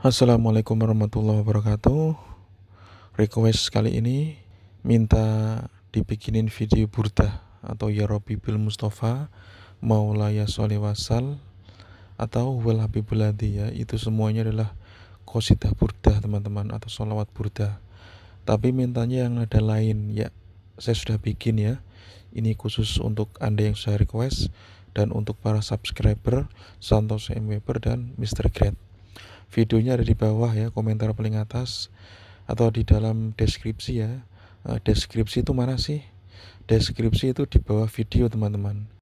Assalamualaikum warahmatullahi wabarakatuh. Request kali ini minta dibikinin video burda atau ya Rabbi bil Mustafa Maulaya Soleh atau Wal Habibul ya itu semuanya adalah kosidah burda teman-teman atau solawat burda tapi mintanya yang ada lain ya saya sudah bikin ya ini khusus untuk anda yang saya request dan untuk para subscriber Santos M. Weber dan Mr. Great videonya ada di bawah ya komentar paling atas atau di dalam deskripsi ya eh, deskripsi itu mana sih deskripsi itu di bawah video teman-teman